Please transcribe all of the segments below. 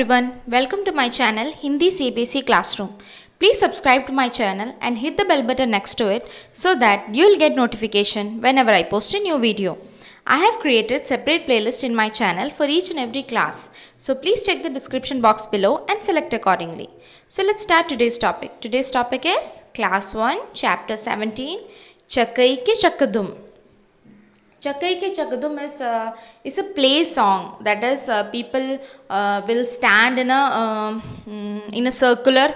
everyone, welcome to my channel Hindi CBC Classroom. Please subscribe to my channel and hit the bell button next to it so that you'll get notification whenever I post a new video. I have created separate playlist in my channel for each and every class. So please check the description box below and select accordingly. So let's start today's topic. Today's topic is Class 1, Chapter 17, Chakai Ki Chakadum. Chakai Ke Chakadum is, uh, is a play song that is uh, people uh, will stand in a, um, hmm, in a circular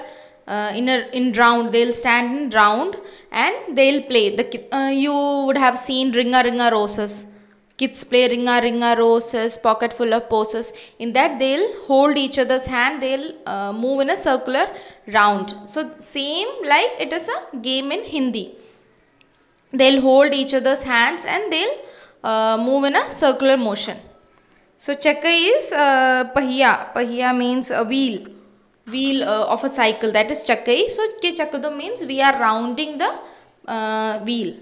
uh, in a, in round they'll stand in round and they'll play the uh, you would have seen ringa ringa roses kids play ringa ringa roses pocket full of poses in that they'll hold each other's hand they'll uh, move in a circular round so same like it is a game in hindi they'll hold each other's hands and they'll move in a circular motion. So chakka is uh, pahiya. Pahiya means a wheel, wheel uh, of a cycle. That is chakka. So ke chakka do means we are rounding the uh, wheel.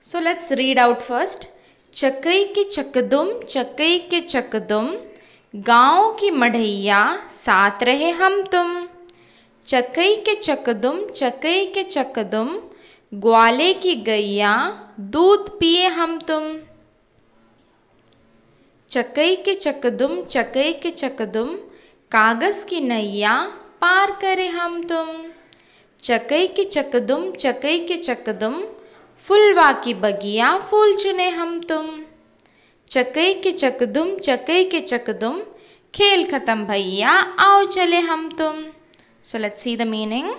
So let's read out first. चकई के चकदुम चकई के चकदुम गांव की मढ़ैया साथ रहे हम तुम चकई के चकदुम चकई के चकदुम ग्वाले की गैया दूध पिए हम तुम चकई के चकदुम चकई के चकदुम कागज़ की नैया पार करे हम तुम चकई के चकदुम चकई के चकदुम फुलवा की बगिया फूल चुने हम तुम चकई के चकदुम चकई के चकदुम खेल खत्म भैया आओ चले हम तुम so let's see the meaning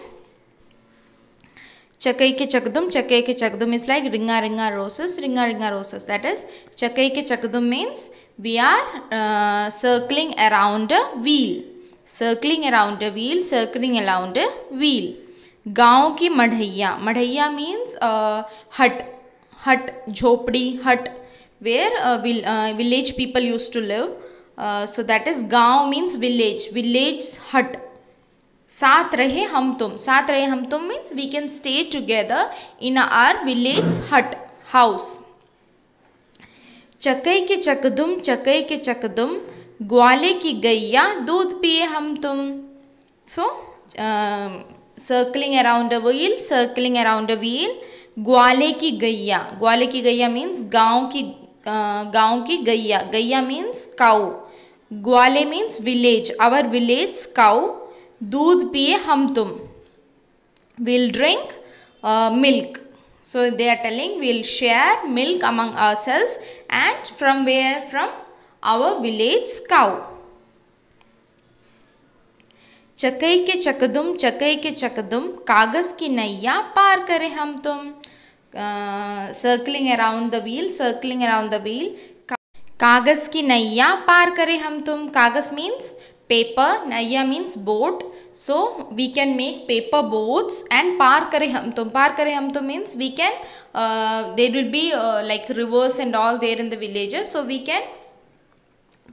चकई के चकदुम चकई के चकदुम इज लाइक रिंगा रिंगा रोसेस रिंगा रिंगा रोसेस दैट इज चकई के चकदुम means we are circling around a wheel circling around a wheel circling around a wheel गाँव की मढ़ैया मढ़ैया मीन्स हट हट झोपड़ी hut where village people use to live so that is गाँव मीन्स विलेज विलेज हट साथ रहे हम तुम साथ रहे हम तुम means we can stay together in our village hut house चकई के चकदुम चकई के चकदुम ग्वाले की गैया दूध पिए हम तुम so circling around a wheel circling around a wheel ग्वाले की गैया ग्वाले की गैया मीन्स गांव की uh, गांव की गैया गैया मीन्स काऊ ग्वाले means village our village cow दूध पिए हम तुम will drink milk so they are telling will share milk among ourselves and from where from our village cow चकई के चकदुम चकई के चकदुम कागज़ की नैया पार करें हम तुम circling around the wheel circling around the wheel कागज़ की नैया पार करें हम तुम कागज़ मीन्स पेपर नैया means boat so we can make paper boats and पार करें हम तो पार करें हम तो means we can there will be like rivers and all there in the villages so we can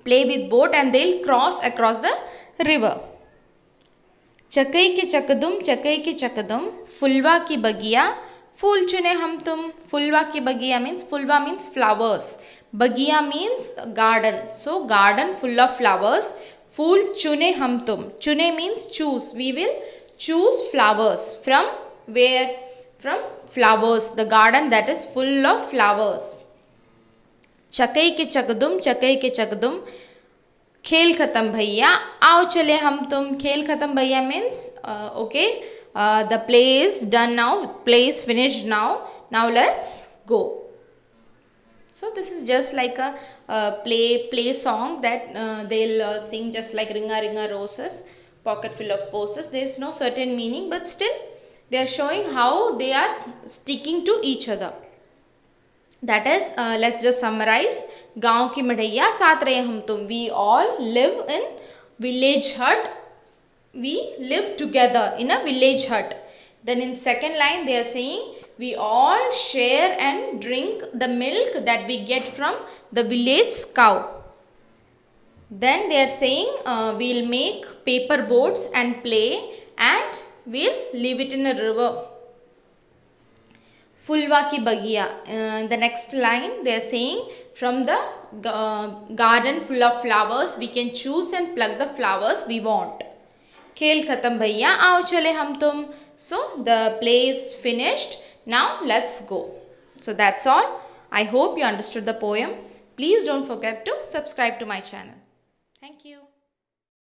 play with boat and they cross across the river चकई के चकदुम चकई के चकदुम फुलवा की बगिया फूल चुने हम तुम फुलवा की बगिया मीन्स फुलवा मीन्स फ्लावर्स बगिया means garden so garden full of flowers फूल चुने हम तुम चुने means choose we will choose flowers from where from flowers the garden that is full of flowers चकई के चकदुम चकई के चकदुम खेल ख़त्म भैया आओ चले हम तुम खेल ख़त्म भैया means okay the play is done now play is finished now now let's go So this is just like a uh, play play song that uh, they'll uh, sing just like Ringa Ringa Roses, Pocket Full of Poses. There's no certain meaning but still they are showing how they are sticking to each other. That is, uh, let's just summarize. Gaon ki madhaiya saath rahe hum tum. We all live in village hut. We live together in a village hut. Then in second line they are saying we all share and drink the milk that we get from the village cow. Then they are saying uh, we'll make paper boats and play and we'll leave it in a river. Fulva ki bagiya. Uh, the next line they are saying from the uh, garden full of flowers we can choose and pluck the flowers we want. Khel khatam भैया आओ chale हम tum so the play is now let's go. So that's all. I hope you understood the poem. Please don't forget to subscribe to my channel. Thank you.